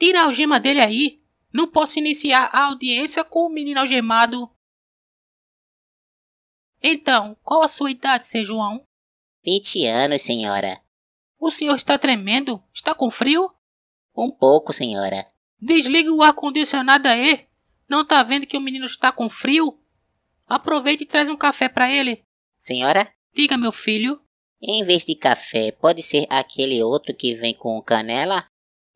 Tira a algema dele aí! Não posso iniciar a audiência com o menino algemado! Então, qual a sua idade, seu João? Vinte anos, senhora. O senhor está tremendo? Está com frio? Um pouco, senhora. Desliga o ar-condicionado aí! Não tá vendo que o menino está com frio? Aproveite e traz um café para ele. Senhora? Diga, meu filho. Em vez de café, pode ser aquele outro que vem com canela?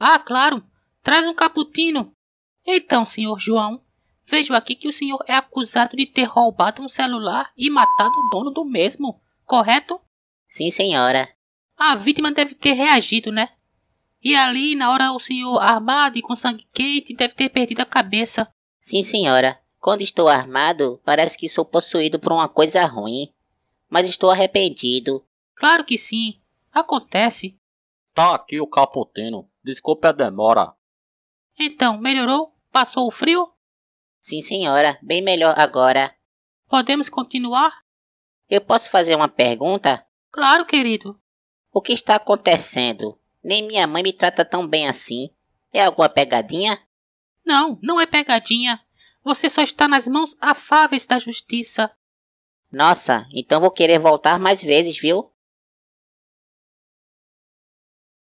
Ah, claro. Traz um caputino. Então, senhor João, vejo aqui que o senhor é acusado de ter roubado um celular e matado o dono do mesmo, correto? Sim, senhora. A vítima deve ter reagido, né? E ali, na hora, o senhor armado e com sangue quente deve ter perdido a cabeça. Sim, senhora. Quando estou armado, parece que sou possuído por uma coisa ruim. Mas estou arrependido. Claro que sim. Acontece. Tá aqui o caputino. Desculpe a demora. Então, melhorou? Passou o frio? Sim, senhora, bem melhor agora. Podemos continuar? Eu posso fazer uma pergunta? Claro, querido. O que está acontecendo? Nem minha mãe me trata tão bem assim. É alguma pegadinha? Não, não é pegadinha. Você só está nas mãos afáveis da justiça. Nossa, então vou querer voltar mais vezes, viu?